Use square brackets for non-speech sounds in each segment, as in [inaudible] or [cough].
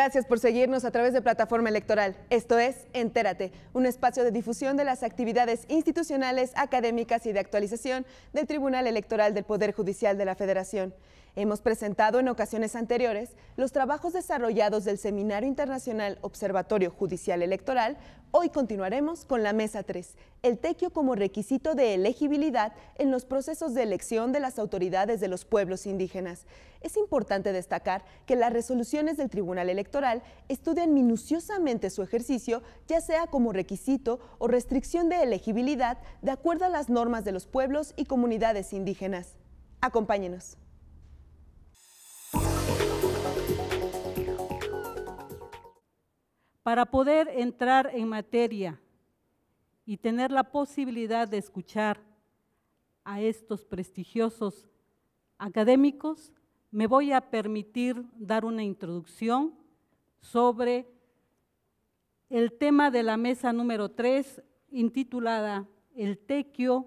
Gracias por seguirnos a través de Plataforma Electoral. Esto es Entérate, un espacio de difusión de las actividades institucionales, académicas y de actualización del Tribunal Electoral del Poder Judicial de la Federación. Hemos presentado en ocasiones anteriores los trabajos desarrollados del Seminario Internacional Observatorio Judicial Electoral. Hoy continuaremos con la Mesa 3, el tequio como requisito de elegibilidad en los procesos de elección de las autoridades de los pueblos indígenas. Es importante destacar que las resoluciones del Tribunal Electoral estudian minuciosamente su ejercicio, ya sea como requisito o restricción de elegibilidad de acuerdo a las normas de los pueblos y comunidades indígenas. Acompáñenos. Para poder entrar en materia y tener la posibilidad de escuchar a estos prestigiosos académicos, me voy a permitir dar una introducción sobre el tema de la mesa número 3, intitulada El tequio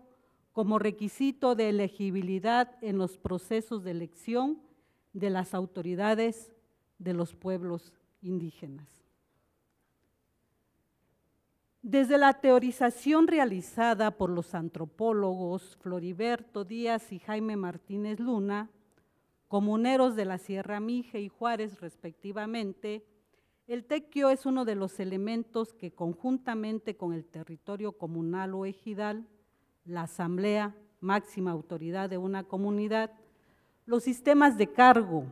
como requisito de elegibilidad en los procesos de elección de las autoridades de los pueblos indígenas. Desde la teorización realizada por los antropólogos Floriberto Díaz y Jaime Martínez Luna, comuneros de la Sierra Mije y Juárez respectivamente, el tequio es uno de los elementos que conjuntamente con el territorio comunal o ejidal, la asamblea, máxima autoridad de una comunidad, los sistemas de cargo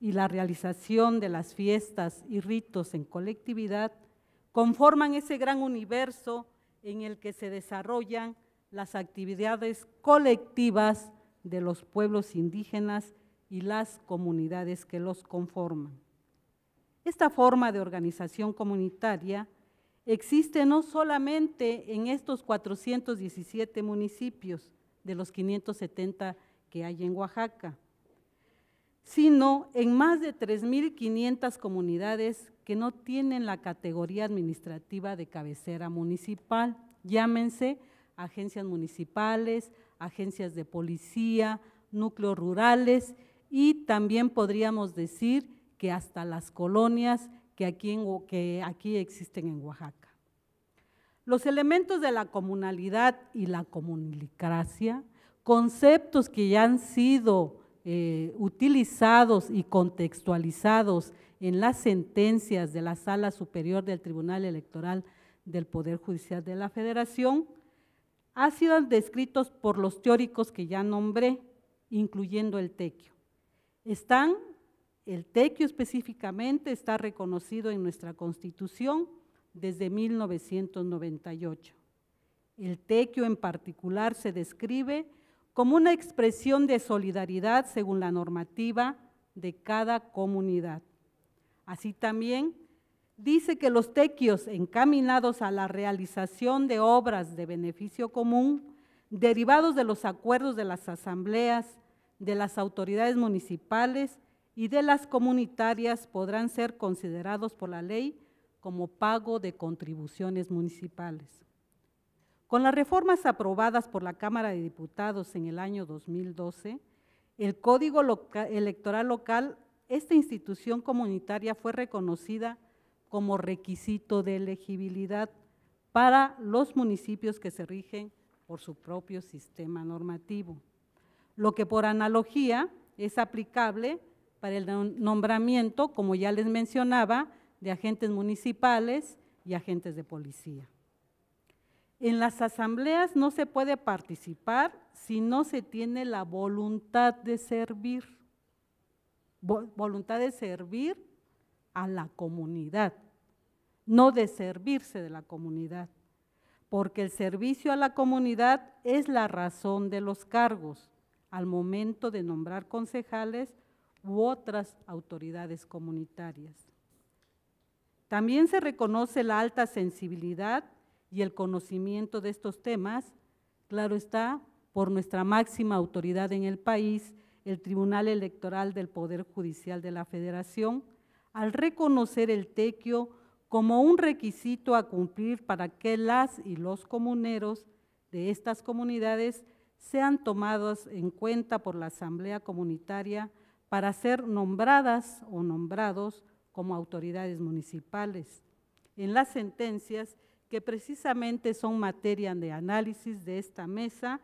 y la realización de las fiestas y ritos en colectividad conforman ese gran universo en el que se desarrollan las actividades colectivas de los pueblos indígenas y las comunidades que los conforman. Esta forma de organización comunitaria existe no solamente en estos 417 municipios de los 570 que hay en Oaxaca, sino en más de 3.500 comunidades que no tienen la categoría administrativa de cabecera municipal. Llámense agencias municipales, agencias de policía, núcleos rurales y también podríamos decir que hasta las colonias que aquí, que aquí existen en Oaxaca. Los elementos de la comunalidad y la comunicracia, conceptos que ya han sido eh, utilizados y contextualizados en las sentencias de la Sala Superior del Tribunal Electoral del Poder Judicial de la Federación, ha sido descritos por los teóricos que ya nombré, incluyendo el tequio. Están, el tequio específicamente está reconocido en nuestra Constitución desde 1998. El tequio en particular se describe como una expresión de solidaridad según la normativa de cada comunidad. Así también dice que los tequios encaminados a la realización de obras de beneficio común, derivados de los acuerdos de las asambleas, de las autoridades municipales y de las comunitarias, podrán ser considerados por la ley como pago de contribuciones municipales. Con las reformas aprobadas por la Cámara de Diputados en el año 2012, el Código Electoral Local esta institución comunitaria fue reconocida como requisito de elegibilidad para los municipios que se rigen por su propio sistema normativo, lo que por analogía es aplicable para el nombramiento, como ya les mencionaba, de agentes municipales y agentes de policía. En las asambleas no se puede participar si no se tiene la voluntad de servir voluntad de servir a la comunidad, no de servirse de la comunidad, porque el servicio a la comunidad es la razón de los cargos al momento de nombrar concejales u otras autoridades comunitarias. También se reconoce la alta sensibilidad y el conocimiento de estos temas, claro está, por nuestra máxima autoridad en el país, el Tribunal Electoral del Poder Judicial de la Federación al reconocer el tequio como un requisito a cumplir para que las y los comuneros de estas comunidades sean tomados en cuenta por la Asamblea Comunitaria para ser nombradas o nombrados como autoridades municipales. En las sentencias que precisamente son materia de análisis de esta mesa,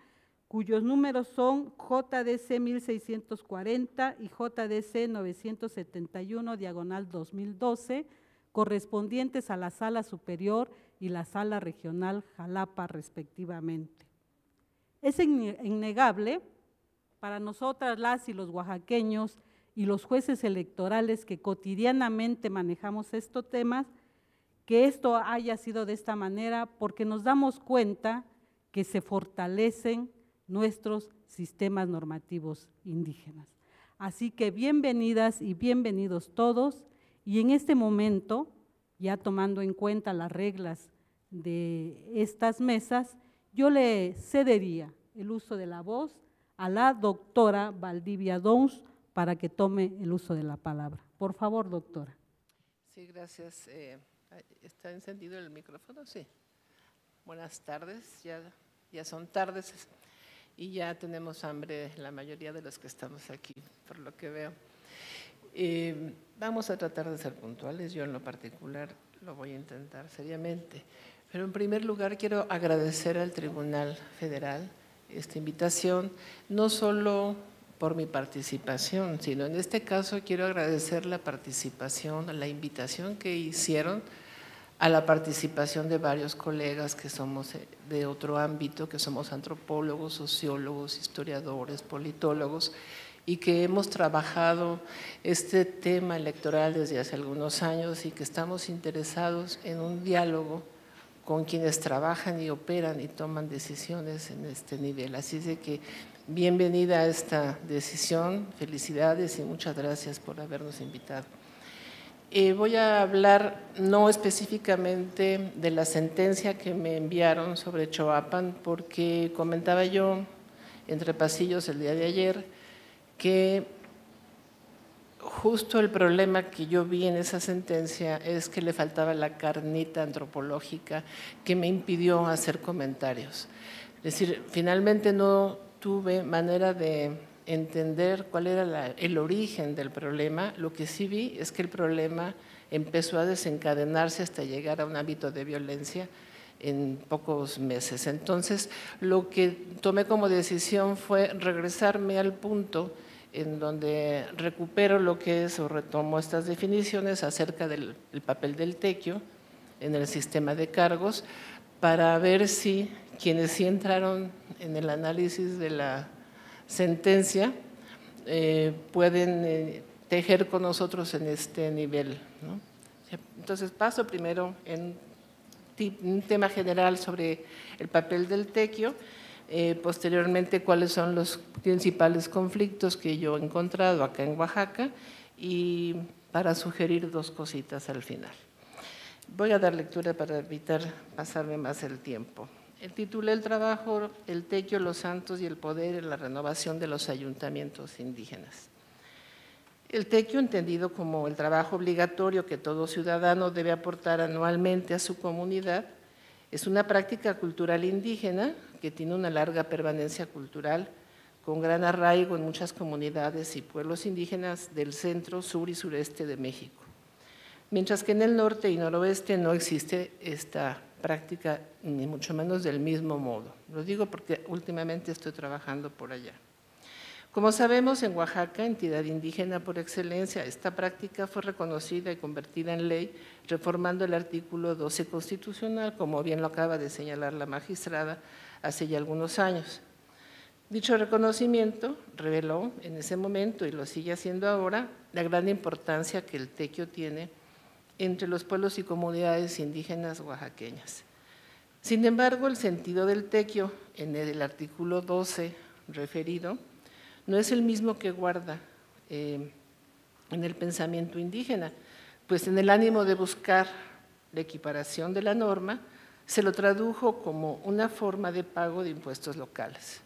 cuyos números son JDC 1640 y JDC 971 diagonal 2012, correspondientes a la sala superior y la sala regional Jalapa respectivamente. Es innegable para nosotras las y los oaxaqueños y los jueces electorales que cotidianamente manejamos estos temas, que esto haya sido de esta manera porque nos damos cuenta que se fortalecen nuestros sistemas normativos indígenas. Así que bienvenidas y bienvenidos todos y en este momento, ya tomando en cuenta las reglas de estas mesas, yo le cedería el uso de la voz a la doctora Valdivia Dons para que tome el uso de la palabra. Por favor, doctora. Sí, gracias. Eh, ¿Está encendido el micrófono? Sí. Buenas tardes. Ya, ya son tardes y ya tenemos hambre la mayoría de los que estamos aquí, por lo que veo. Eh, vamos a tratar de ser puntuales, yo en lo particular lo voy a intentar seriamente. Pero en primer lugar quiero agradecer al Tribunal Federal esta invitación, no solo por mi participación, sino en este caso quiero agradecer la participación, la invitación que hicieron a la participación de varios colegas que somos eh, de otro ámbito, que somos antropólogos, sociólogos, historiadores, politólogos, y que hemos trabajado este tema electoral desde hace algunos años y que estamos interesados en un diálogo con quienes trabajan y operan y toman decisiones en este nivel. Así de que bienvenida a esta decisión, felicidades y muchas gracias por habernos invitado. Eh, voy a hablar no específicamente de la sentencia que me enviaron sobre Choapan, porque comentaba yo entre pasillos el día de ayer que justo el problema que yo vi en esa sentencia es que le faltaba la carnita antropológica que me impidió hacer comentarios. Es decir, finalmente no tuve manera de entender cuál era el origen del problema, lo que sí vi es que el problema empezó a desencadenarse hasta llegar a un ámbito de violencia en pocos meses. Entonces, lo que tomé como decisión fue regresarme al punto en donde recupero lo que es o retomo estas definiciones acerca del papel del tequio en el sistema de cargos para ver si quienes sí entraron en el análisis de la sentencia, eh, pueden eh, tejer con nosotros en este nivel. Entonces paso primero en un tema general sobre el papel del tequio, eh, posteriormente cuáles son los principales conflictos que yo he encontrado acá en Oaxaca y para sugerir dos cositas al final. Voy a dar lectura para evitar pasarme más el tiempo. El título del trabajo, El techo, los santos y el poder en la renovación de los ayuntamientos indígenas. El tequio, entendido como el trabajo obligatorio que todo ciudadano debe aportar anualmente a su comunidad, es una práctica cultural indígena que tiene una larga permanencia cultural con gran arraigo en muchas comunidades y pueblos indígenas del centro, sur y sureste de México. Mientras que en el norte y noroeste no existe esta práctica ni mucho menos del mismo modo. Lo digo porque últimamente estoy trabajando por allá. Como sabemos, en Oaxaca, entidad indígena por excelencia, esta práctica fue reconocida y convertida en ley, reformando el artículo 12 constitucional, como bien lo acaba de señalar la magistrada hace ya algunos años. Dicho reconocimiento reveló en ese momento, y lo sigue haciendo ahora, la gran importancia que el tequio tiene entre los pueblos y comunidades indígenas oaxaqueñas. Sin embargo, el sentido del tequio en el artículo 12 referido no es el mismo que guarda eh, en el pensamiento indígena, pues en el ánimo de buscar la equiparación de la norma, se lo tradujo como una forma de pago de impuestos locales.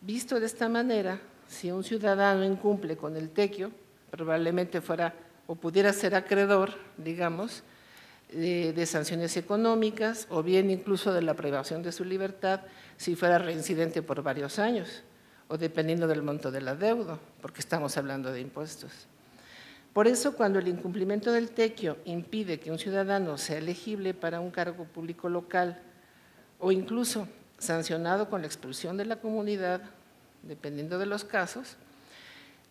Visto de esta manera, si un ciudadano incumple con el tequio, probablemente fuera o pudiera ser acreedor, digamos, de, sanciones económicas o bien incluso de la privación de su libertad si fuera reincidente por varios años o dependiendo del monto del deuda, porque estamos hablando de impuestos. Por eso, cuando el incumplimiento del tequio impide que un ciudadano sea elegible para un cargo público local o incluso sancionado con la expulsión de la comunidad, dependiendo de los casos,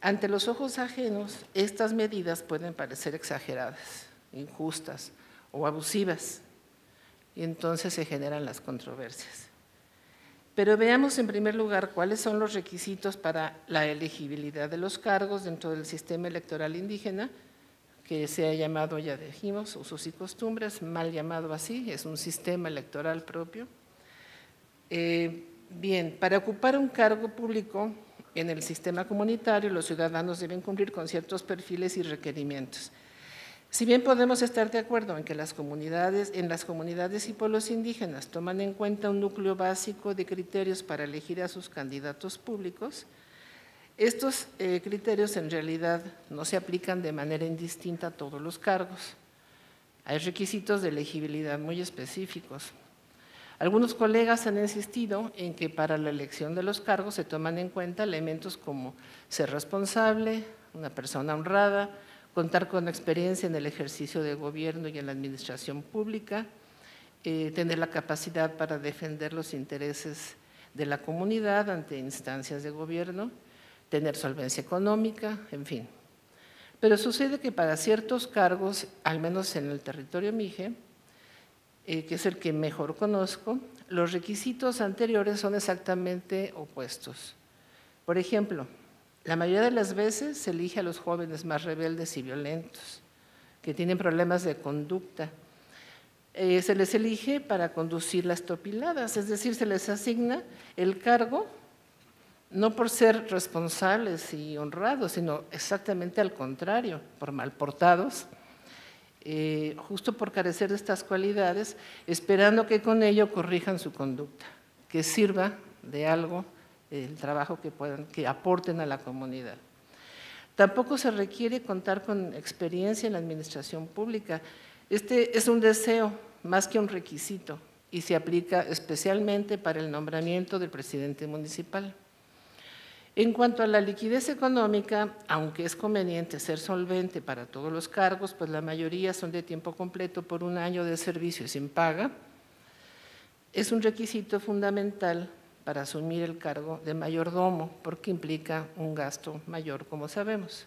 ante los ojos ajenos, estas medidas pueden parecer exageradas, injustas o abusivas, y entonces se generan las controversias. Pero veamos en primer lugar cuáles son los requisitos para la elegibilidad de los cargos dentro del sistema electoral indígena, que se ha llamado, ya dijimos, usos y costumbres, mal llamado así, es un sistema electoral propio. Eh, bien, para ocupar un cargo público en el sistema comunitario, los ciudadanos deben cumplir con ciertos perfiles y requerimientos. Si bien podemos estar de acuerdo en que las comunidades, en las comunidades y pueblos indígenas toman en cuenta un núcleo básico de criterios para elegir a sus candidatos públicos, estos eh, criterios en realidad no se aplican de manera indistinta a todos los cargos. Hay requisitos de elegibilidad muy específicos. Algunos colegas han insistido en que para la elección de los cargos se toman en cuenta elementos como ser responsable, una persona honrada, contar con experiencia en el ejercicio de gobierno y en la administración pública, eh, tener la capacidad para defender los intereses de la comunidad ante instancias de gobierno, tener solvencia económica, en fin. Pero sucede que para ciertos cargos, al menos en el territorio Mije, eh, que es el que mejor conozco, los requisitos anteriores son exactamente opuestos. Por ejemplo, la mayoría de las veces se elige a los jóvenes más rebeldes y violentos, que tienen problemas de conducta. Eh, se les elige para conducir las topiladas, es decir, se les asigna el cargo no por ser responsables y honrados, sino exactamente al contrario, por malportados eh, justo por carecer de estas cualidades, esperando que con ello corrijan su conducta, que sirva de algo el trabajo que puedan, que aporten a la comunidad. Tampoco se requiere contar con experiencia en la administración pública. Este es un deseo más que un requisito y se aplica especialmente para el nombramiento del presidente municipal. En cuanto a la liquidez económica, aunque es conveniente ser solvente para todos los cargos, pues la mayoría son de tiempo completo por un año de servicio sin paga, es un requisito fundamental para asumir el cargo de mayordomo, porque implica un gasto mayor, como sabemos.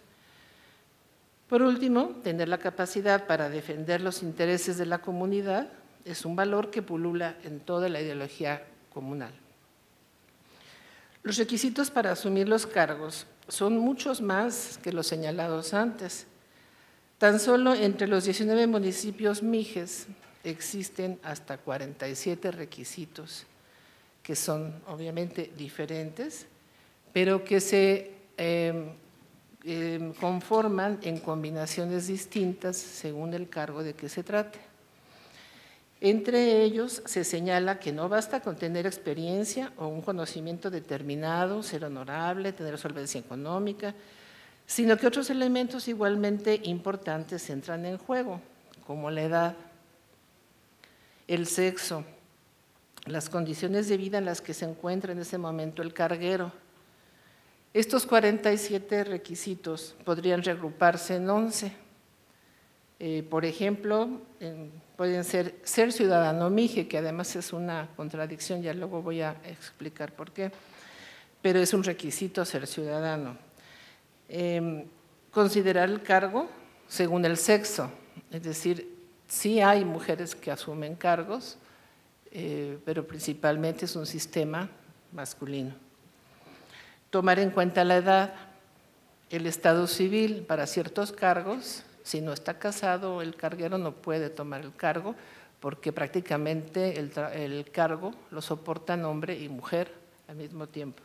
Por último, tener la capacidad para defender los intereses de la comunidad es un valor que pulula en toda la ideología comunal. Los requisitos para asumir los cargos son muchos más que los señalados antes. Tan solo entre los 19 municipios MIGES existen hasta 47 requisitos, que son obviamente diferentes, pero que se em, em, conforman en combinaciones distintas según el cargo de que se trate. Entre ellos se señala que no basta con tener experiencia o un conocimiento determinado, ser honorable, tener solvencia económica, sino que otros elementos igualmente importantes entran en juego, como la edad, el sexo, las condiciones de vida en las que se encuentra en ese momento el carguero. Estos 47 requisitos podrían reagruparse en 11. Eh, por ejemplo, en pueden ser ser ciudadano mije, que además es una contradicción, ya luego voy a explicar por qué, pero es un requisito ser ciudadano. Em, considerar el cargo según el sexo, es decir, sí hay mujeres que asumen cargos, eh, pero principalmente es un sistema masculino. Tomar en cuenta la edad, el estado civil para ciertos cargos si no está casado, el carguero no puede tomar el cargo porque prácticamente el, cargo lo soportan hombre y mujer al mismo tiempo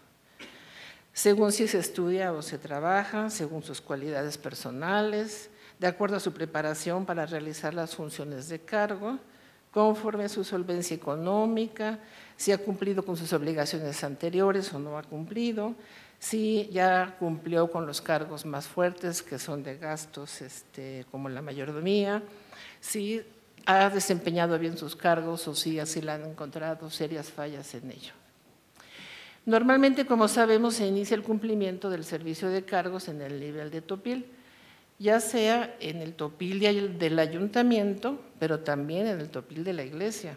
según si se estudia o se trabaja, según sus cualidades personales, de acuerdo a su preparación para realizar las funciones de cargo, conforme a su solvencia económica, si ha cumplido con sus obligaciones anteriores o no ha cumplido, Sí, ya cumplió con los cargos más fuertes, que son de gastos este, como la mayordomía. si ha desempeñado bien sus cargos o si así le han encontrado serias fallas en ello. Normalmente, como sabemos, se inicia el cumplimiento del servicio de cargos en el nivel de topil, ya sea en el topil del ayuntamiento, pero también en el topil de la iglesia.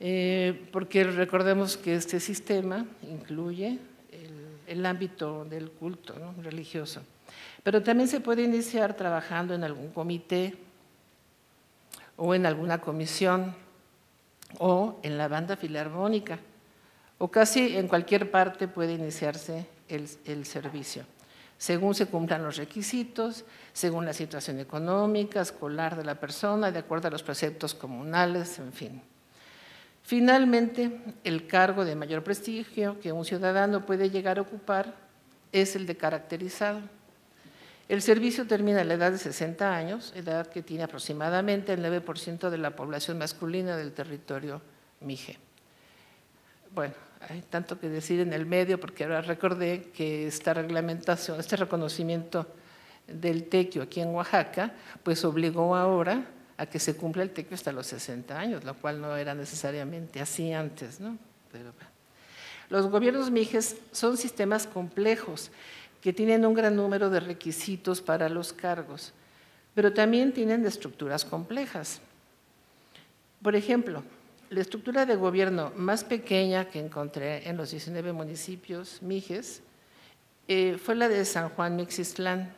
Eh, porque recordemos que este sistema incluye el ámbito del culto religioso. Pero también se puede iniciar trabajando en algún comité o en alguna comisión o en la banda filarmónica o casi en cualquier parte puede iniciarse el, el servicio según se cumplan los requisitos, según la situación económica, escolar de la persona, de acuerdo a los preceptos comunales, en fin. Finalmente, el cargo de mayor prestigio que un ciudadano puede llegar a ocupar es el de caracterizado. El servicio termina a la edad de 60 años, edad que tiene aproximadamente el 9% de la población masculina del territorio Mije. Bueno, hay tanto que decir en el medio porque ahora recordé que esta reglamentación, este reconocimiento del tequio aquí en Oaxaca, pues obligó ahora a que se cumpla el techo hasta los 60 años, lo cual no era necesariamente así antes. ¿no? los gobiernos MIGES son sistemas complejos que tienen un gran número de requisitos para los cargos, pero también tienen estructuras complejas. Por ejemplo, la estructura de gobierno más pequeña que encontré en los 19 municipios MIGES eh, fue la de San Juan Mixistlán.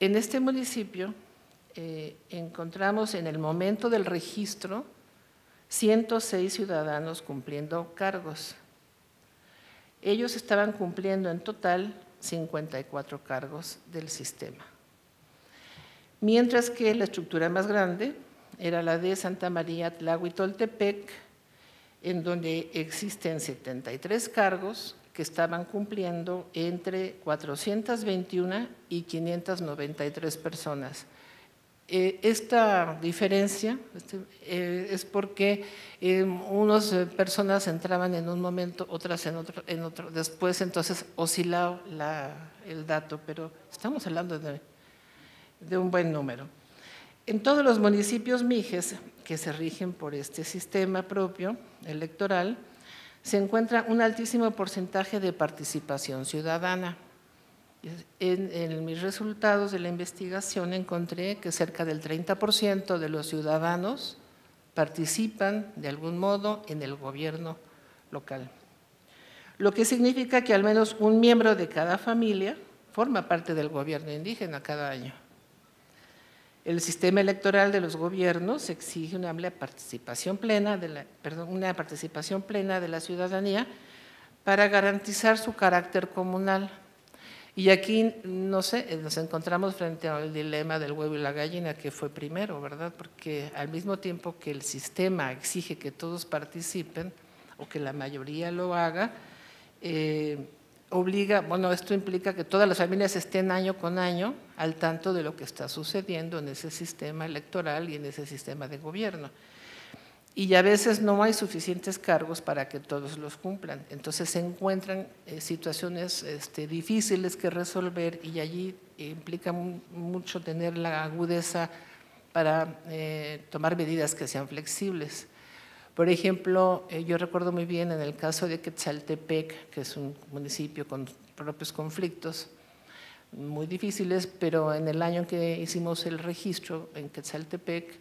En este municipio eh, encontramos en el momento del registro 106 ciudadanos cumpliendo cargos. Ellos estaban cumpliendo en total 54 cargos del sistema. Mientras que la estructura más grande era la de Santa María Tlahuitoltepec, en donde existen 73 cargos que estaban cumpliendo entre 421 y 593 personas. Eh, esta diferencia este, eh, es porque eh, unas personas entraban en un momento, otras en otro, en otro. Después entonces oscilaba el dato, pero estamos hablando de, de, un buen número. En todos los municipios Mijes, que se rigen por este sistema propio electoral, se encuentra un altísimo porcentaje de participación ciudadana en, mis resultados de la investigación encontré que cerca del 30% de los ciudadanos participan de algún modo en el gobierno local, lo que significa que al menos un miembro de cada familia forma parte del gobierno indígena cada año. El sistema electoral de los gobiernos exige una amplia participación plena una participación plena de la ciudadanía para garantizar su carácter comunal y aquí, no sé, nos encontramos frente al dilema del huevo y la gallina, que fue primero, ¿verdad? Porque al mismo tiempo que el sistema exige que todos participen o que la mayoría lo haga, eh, obliga, bueno, esto implica que todas las familias estén año con año al tanto de lo que está sucediendo en ese sistema electoral y en ese sistema de gobierno y a veces no hay suficientes cargos para que todos los cumplan. Entonces se encuentran eh, situaciones este, difíciles que resolver y allí implica mucho tener la agudeza para eh, tomar medidas que sean flexibles. Por ejemplo, eh, yo recuerdo muy bien en el caso de Quetzaltepec, que es un municipio con propios conflictos muy difíciles, pero en el año que hicimos el registro en Quetzaltepec,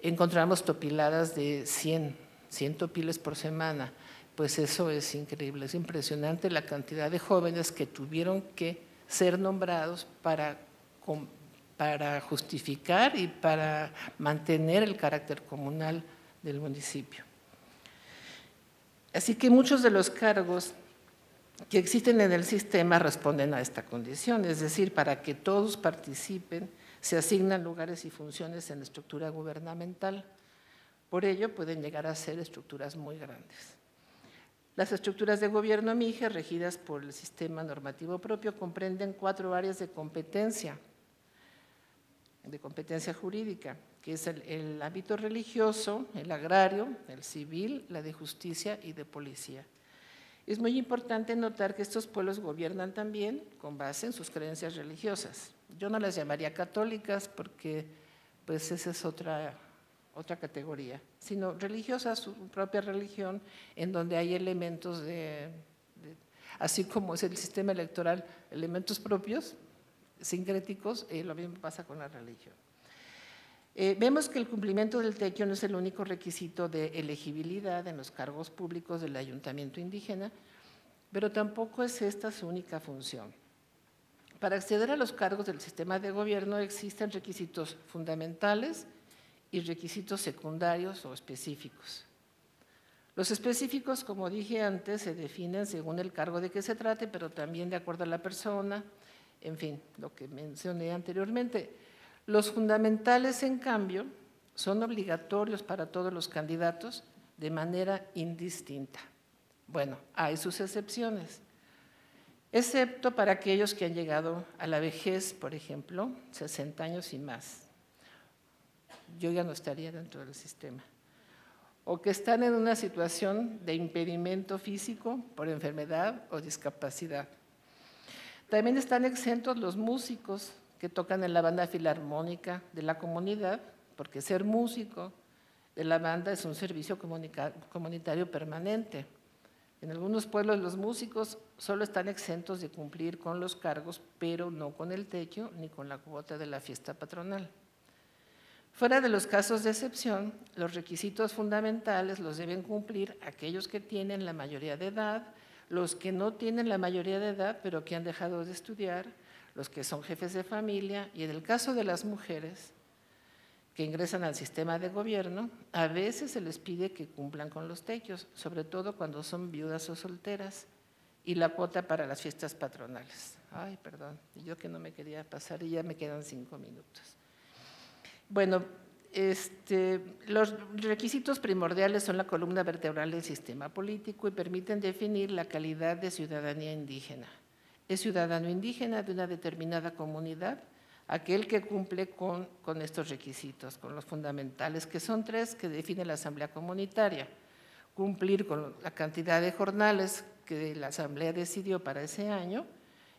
encontramos topiladas de 100, 100 topiles por semana. Pues eso es increíble, es impresionante la cantidad de jóvenes que tuvieron que ser nombrados para, justificar y para mantener el carácter comunal del municipio. Así que muchos de los cargos que existen en el sistema responden a esta condición, es decir, para que todos participen se asignan lugares y funciones en la estructura gubernamental. Por ello, pueden llegar a ser estructuras muy grandes. Las estructuras de gobierno MIGE, regidas por el sistema normativo propio, comprenden cuatro áreas de competencia, de competencia jurídica, que es el ámbito religioso, el agrario, el civil, la de justicia y de policía. Es muy importante notar que estos pueblos gobiernan también con base en sus creencias religiosas. Yo no las llamaría católicas porque pues esa es otra, categoría, sino religiosas, su propia religión, en donde hay elementos de, así como es el sistema electoral, elementos propios, sincréticos, eh, lo mismo pasa con la religión. Eh, vemos que el cumplimiento del techo no es el único requisito de elegibilidad en los cargos públicos del ayuntamiento indígena, pero tampoco es esta su única función. Para acceder a los cargos del sistema de gobierno existen requisitos fundamentales y requisitos secundarios o específicos. Los específicos, como dije antes, se definen según el cargo de que se trate, pero también de acuerdo a la persona, en fin, lo que mencioné anteriormente. Los fundamentales, en cambio, son obligatorios para todos los candidatos de manera indistinta. Bueno, hay sus excepciones excepto para aquellos que han llegado a la vejez, por ejemplo, 60 años y más. Yo ya no estaría dentro del sistema. O que están en una situación de impedimento físico por enfermedad o discapacidad. También están exentos los músicos que tocan en la banda filarmónica de la comunidad, porque ser músico de la banda es un servicio comunitario permanente. En algunos pueblos los músicos solo están exentos de cumplir con los cargos, pero no con el techo ni con la cuota de la fiesta patronal. Fuera de los casos de excepción, los requisitos fundamentales los deben cumplir aquellos que tienen la mayoría de edad, los que no tienen la mayoría de edad pero que han dejado de estudiar, los que son jefes de familia y en el caso de las mujeres, que ingresan al sistema de gobierno, a veces se les pide que cumplan con los techos, sobre todo cuando son viudas o solteras, y la cuota para las fiestas patronales. Ay, perdón, yo que no me quería pasar y ya me quedan cinco minutos. Bueno, este, los requisitos primordiales son la columna vertebral del sistema político y permiten definir la calidad de ciudadanía indígena. Es ciudadano indígena de una determinada comunidad aquel que cumple con, estos requisitos, con los fundamentales, que son tres que define la Asamblea Comunitaria. Cumplir con la cantidad de jornales que la Asamblea decidió para ese año,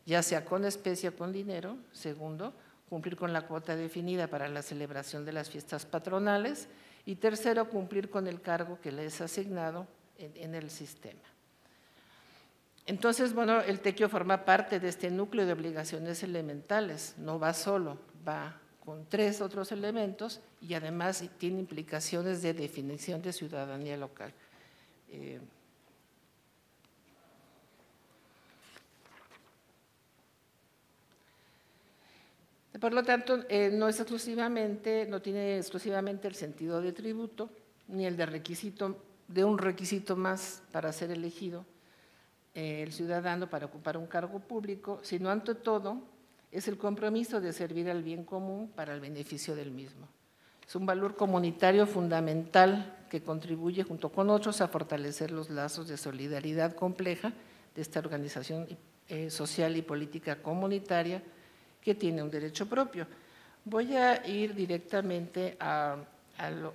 ya sea con especie o con dinero. Segundo, cumplir con la cuota definida para la celebración de las fiestas patronales. Y tercero, cumplir con el cargo que le es asignado en el sistema. Entonces, bueno, el tequio forma parte de este núcleo de obligaciones elementales, no va solo, va con tres otros elementos y además tiene implicaciones de definición de ciudadanía local. Eh, por lo tanto, eh, no es exclusivamente, no tiene exclusivamente el sentido de tributo, ni el de requisito, de un requisito más para ser elegido, el ciudadano para ocupar un cargo público, sino ante todo es el compromiso de servir al bien común para el beneficio del mismo. Es un valor comunitario fundamental que contribuye junto con otros a fortalecer los lazos de solidaridad compleja de esta organización eh, social y política comunitaria que tiene un derecho propio. Voy a ir directamente a,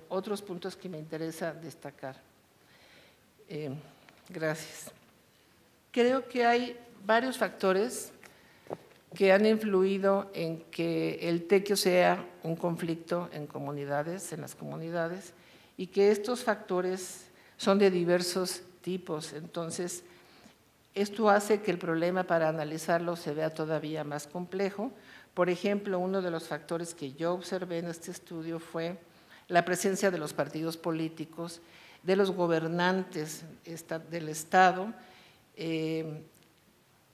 otros puntos que me interesa destacar. Eh, gracias. Creo que hay varios factores que han influido en que el tequio sea un conflicto en comunidades, en las comunidades, y que estos factores son de diversos tipos. Entonces, esto hace que el problema para analizarlo se vea todavía más complejo. Por ejemplo, uno de los factores que yo observé en este estudio fue la presencia de los partidos políticos, de los gobernantes del Estado, eh,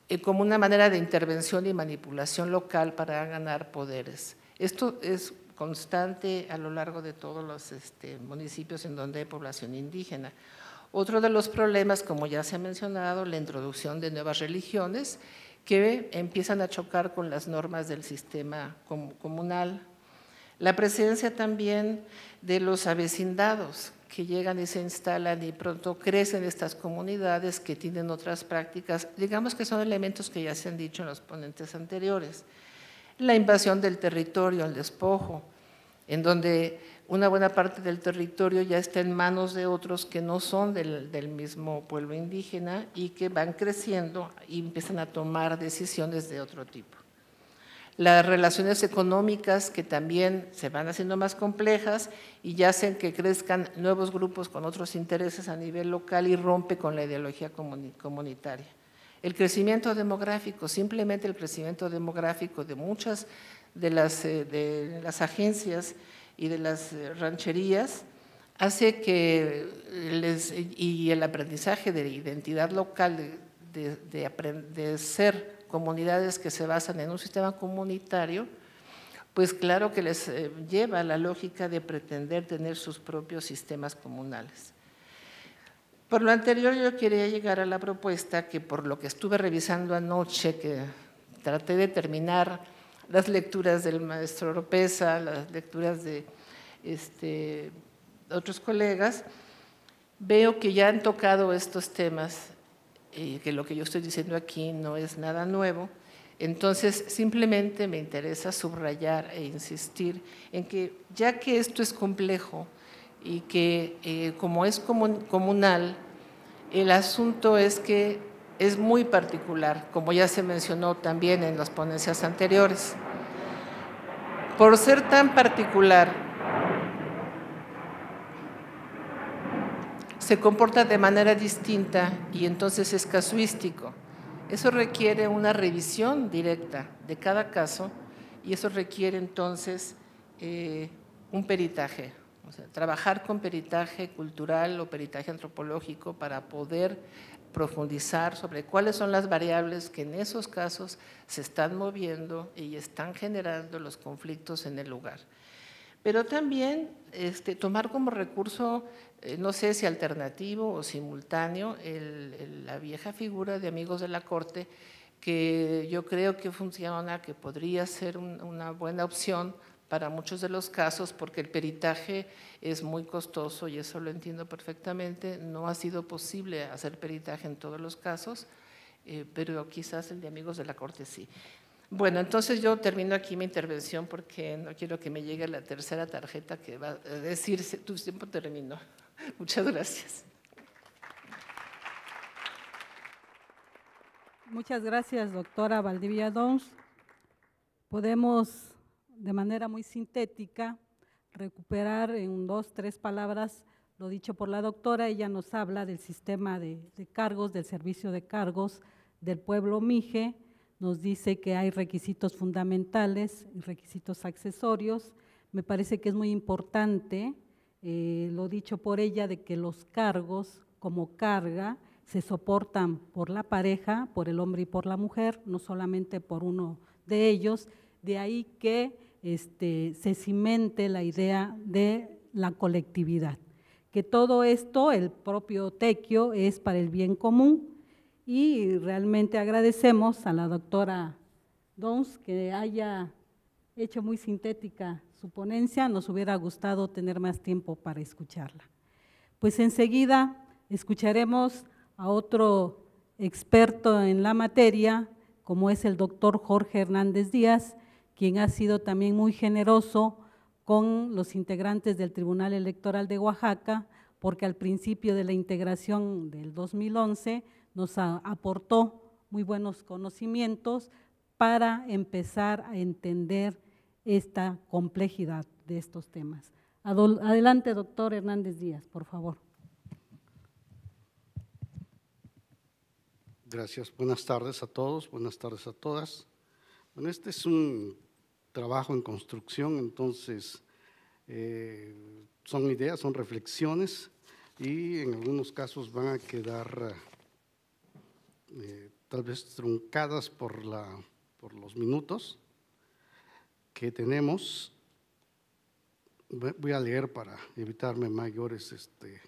eh, como una manera de intervención y manipulación local para ganar poderes. Esto es constante a lo largo de todos los este, municipios en donde hay población indígena. Otro de los problemas, como ya se ha mencionado, la introducción de nuevas religiones que empiezan a chocar con las normas del sistema comunal. La presencia también de los avecindados, que llegan y se instalan y pronto crecen estas comunidades que tienen otras prácticas, digamos que son elementos que ya se han dicho en los ponentes anteriores. La invasión del territorio, el despojo, en donde una buena parte del territorio ya está en manos de otros que no son del, del mismo pueblo indígena y que van creciendo y empiezan a tomar decisiones de otro tipo las relaciones económicas que también se van haciendo más complejas y ya hacen que crezcan nuevos grupos con otros intereses a nivel local y rompe con la ideología comunitaria. El crecimiento demográfico, simplemente el crecimiento demográfico de muchas de las, eh, de las agencias y de las eh, rancherías, hace que les, y el aprendizaje de identidad local, de, de, de ser comunidades que se basan en un sistema comunitario, pues claro que les eh, lleva la lógica de pretender tener sus propios sistemas comunales. Por lo anterior, yo quería llegar a la propuesta que por lo que estuve revisando anoche, que traté de terminar las lecturas del maestro Oropesa, las lecturas de este, otros colegas, veo que ya han tocado estos temas eh, que lo que yo estoy diciendo aquí no es nada nuevo. Entonces, simplemente me interesa subrayar e insistir en que ya que esto es complejo y que eh, como es comunal, el asunto es que es muy particular, como ya se mencionó también en las ponencias anteriores. Por ser tan particular, se comporta de manera distinta y entonces es casuístico. Eso requiere una revisión directa de cada caso y eso requiere entonces eh, un peritaje, o sea, trabajar con peritaje cultural o peritaje antropológico para poder profundizar sobre cuáles son las variables que en esos casos se están moviendo y están generando los conflictos en el lugar pero también este, tomar como recurso, eh, no sé si alternativo o simultáneo, la vieja figura de amigos de la Corte, que yo creo que funciona, que podría ser una buena opción para muchos de los casos, porque el peritaje es muy costoso y eso lo entiendo perfectamente, no ha sido posible hacer peritaje en todos los casos, eh, pero quizás el de amigos de la Corte sí. Bueno, entonces yo termino aquí mi intervención porque no quiero que me llegue la tercera tarjeta que va a decirse, tu tiempo terminó. [laughs] Muchas gracias. Muchas gracias, doctora Valdivia Dons. Podemos, de manera muy sintética, recuperar en dos, tres palabras lo dicho por la doctora. Ella nos habla del sistema de, de cargos, del servicio de cargos del pueblo Mije, nos dice que hay requisitos fundamentales y requisitos accesorios. Me parece que es muy importante eh, lo dicho por ella de que los cargos como carga se soportan por la pareja, por el hombre y por la mujer, no solamente por uno de ellos. De ahí que este, se cimente la idea de la colectividad. Que todo esto, el propio tequio, es para el bien común y realmente agradecemos a la doctora Dons que haya hecho muy sintética su ponencia, nos hubiera gustado tener más tiempo para escucharla. Pues enseguida escucharemos a otro experto en la materia, como es el doctor Jorge Hernández Díaz, quien ha sido también muy generoso con los integrantes del Tribunal Electoral de Oaxaca, porque al principio de la integración del 2011 nos aportó muy buenos conocimientos para empezar a entender esta complejidad de estos temas. Adelante, doctor Hernández Díaz, por favor. Gracias. Buenas tardes a todos, buenas tardes a todas. Bueno, este es un trabajo en construcción, entonces eh, son ideas, son reflexiones y en algunos casos van a quedar eh, tal vez truncadas por, la, los minutos que tenemos. Voy a leer para evitarme mayores este,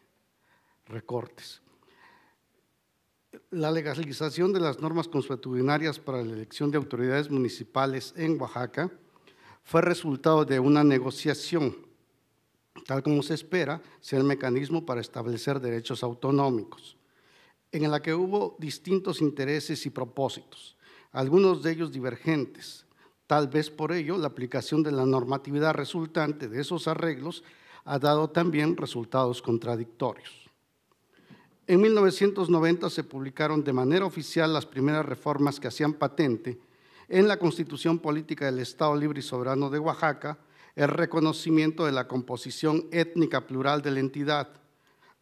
recortes. La legalización de las normas consuetudinarias para la elección de autoridades municipales en Oaxaca fue resultado de una negociación tal como se espera, sea el mecanismo para establecer derechos autonómicos en la que hubo distintos intereses y propósitos, algunos de ellos divergentes. Tal vez por ello la aplicación de la normatividad resultante de esos arreglos ha dado también resultados contradictorios. En 1990 se publicaron de manera oficial las primeras reformas que hacían patente en la Constitución Política del Estado Libre y Soberano de Oaxaca el reconocimiento de la composición étnica plural de la entidad.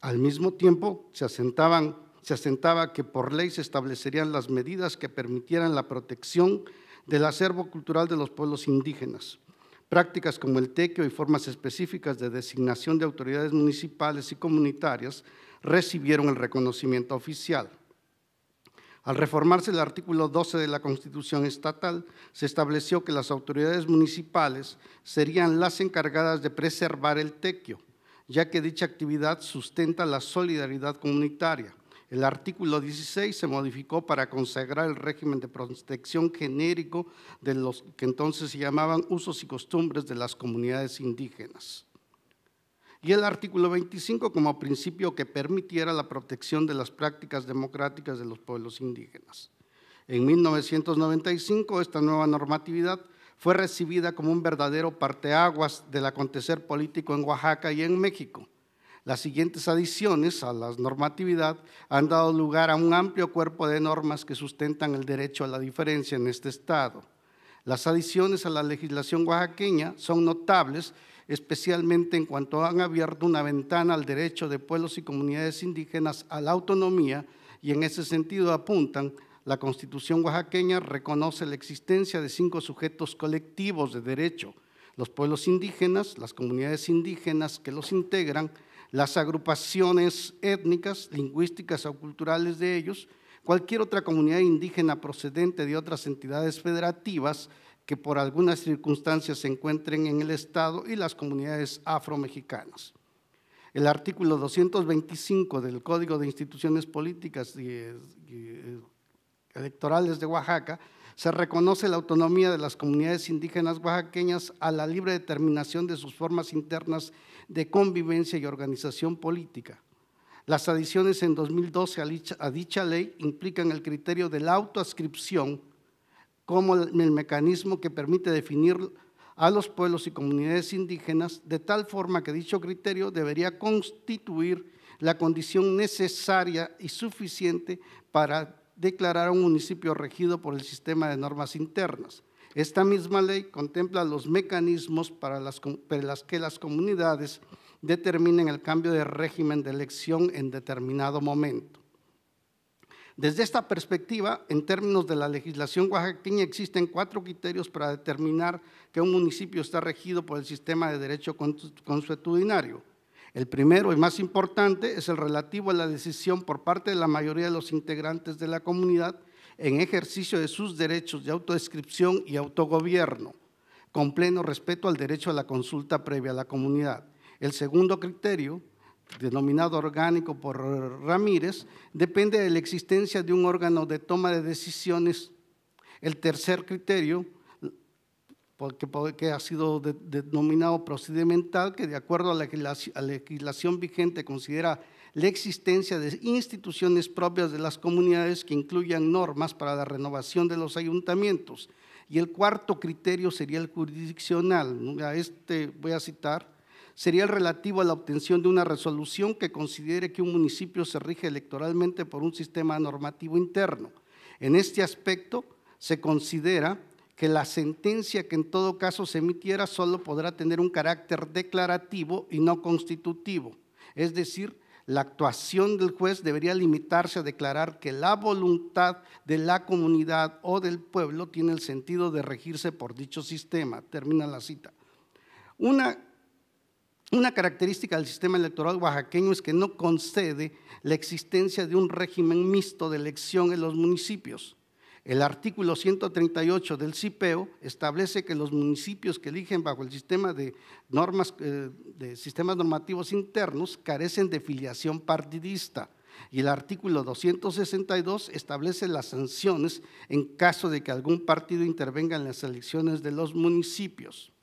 Al mismo tiempo se asentaban se asentaba que por ley se establecerían las medidas que permitieran la protección del acervo cultural de los pueblos indígenas. Prácticas como el tequio y formas específicas de designación de autoridades municipales y comunitarias recibieron el reconocimiento oficial. Al reformarse el artículo 12 de la Constitución Estatal, se estableció que las autoridades municipales serían las encargadas de preservar el tequio, ya que dicha actividad sustenta la solidaridad comunitaria. El artículo 16 se modificó para consagrar el régimen de protección genérico de los que entonces se llamaban usos y costumbres de las comunidades indígenas. Y el artículo 25 como principio que permitiera la protección de las prácticas democráticas de los pueblos indígenas. En 1995 esta nueva normatividad fue recibida como un verdadero parteaguas del acontecer político en Oaxaca y en México las siguientes adiciones a la normatividad han dado lugar a un amplio cuerpo de normas que sustentan el derecho a la diferencia en este Estado. Las adiciones a la legislación oaxaqueña son notables, especialmente en cuanto han abierto una ventana al derecho de pueblos y comunidades indígenas a la autonomía y en ese sentido apuntan la Constitución oaxaqueña reconoce la existencia de cinco sujetos colectivos de derecho, los pueblos indígenas, las comunidades indígenas que los integran, las agrupaciones étnicas, lingüísticas o culturales de ellos, cualquier otra comunidad indígena procedente de otras entidades federativas que por algunas circunstancias se encuentren en el Estado y las comunidades afromexicanas. El artículo 225 del Código de Instituciones Políticas y, eh, Electorales de Oaxaca se reconoce la autonomía de las comunidades indígenas oaxaqueñas a la libre determinación de sus formas internas de convivencia y organización política. Las adiciones en 2012 a dicha, ley implican el criterio de la autoascripción como el, el mecanismo que permite definir a los pueblos y comunidades indígenas, de tal forma que dicho criterio debería constituir la condición necesaria y suficiente para declarar un municipio regido por el sistema de normas internas. Esta misma ley contempla los mecanismos para, las, que las comunidades determinen el cambio de régimen de elección en determinado momento. Desde esta perspectiva, en términos de la legislación oaxaqueña, existen cuatro criterios para determinar que un municipio está regido por el sistema de derecho consuetudinario. El primero y más importante es el relativo a la decisión por parte de la mayoría de los integrantes de la comunidad en ejercicio de sus derechos de autodescripción y autogobierno, con pleno respeto al derecho a la consulta previa a la comunidad. El segundo criterio, denominado orgánico por Ramírez, depende de la existencia de un órgano de toma de decisiones. El tercer criterio, que, ha sido denominado procedimental, que de acuerdo a la legislación vigente considera la existencia de instituciones propias de las comunidades que incluyan normas para la renovación de los ayuntamientos. Y el cuarto criterio sería el jurisdiccional. A este voy a citar sería el relativo a la obtención de una resolución que considere que un municipio se rige electoralmente por un sistema normativo interno. En este aspecto, se considera que la sentencia que en todo caso se emitiera solo podrá tener un carácter declarativo y no constitutivo, es decir, la actuación del juez debería limitarse a declarar que la voluntad de la comunidad o del pueblo tiene el sentido de regirse por dicho sistema. Termina la cita. Una, característica del sistema electoral oaxaqueño es que no concede la existencia de un régimen mixto de elección en los municipios. El artículo 138 del CIPEO establece que los municipios que eligen bajo el sistema de normas eh, de sistemas normativos internos carecen de filiación partidista. Y el artículo 262 establece las sanciones en caso de que algún partido intervenga en las elecciones de los municipios.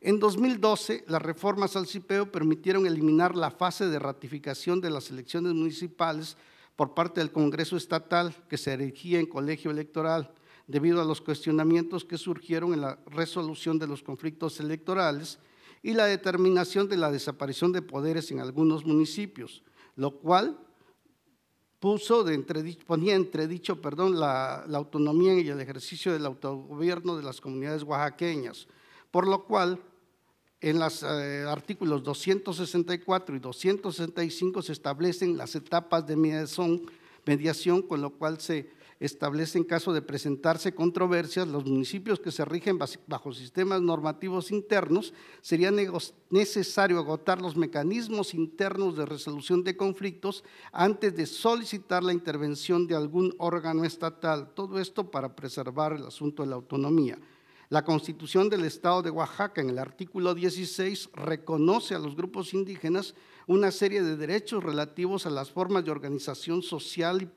En 2012, las reformas al CIPEO permitieron eliminar la fase de ratificación de las elecciones municipales por parte del Congreso Estatal que se erigía en colegio electoral debido a los cuestionamientos que surgieron en la resolución de los conflictos electorales y la determinación de la desaparición de poderes en algunos municipios, lo cual puso de entredicho, ponía entredicho perdón, la, la, autonomía y el ejercicio del autogobierno de las comunidades oaxaqueñas, por lo cual en los eh, artículos 264 y 265 se establecen las etapas de mediación, con lo cual se establece en caso de presentarse controversias, los municipios que se rigen bajo sistemas normativos internos, sería necesario agotar los mecanismos internos de resolución de conflictos antes de solicitar la intervención de algún órgano estatal. Todo esto para preservar el asunto de la autonomía. La Constitución del Estado de Oaxaca, en el artículo 16, reconoce a los grupos indígenas una serie de derechos relativos a las formas de organización social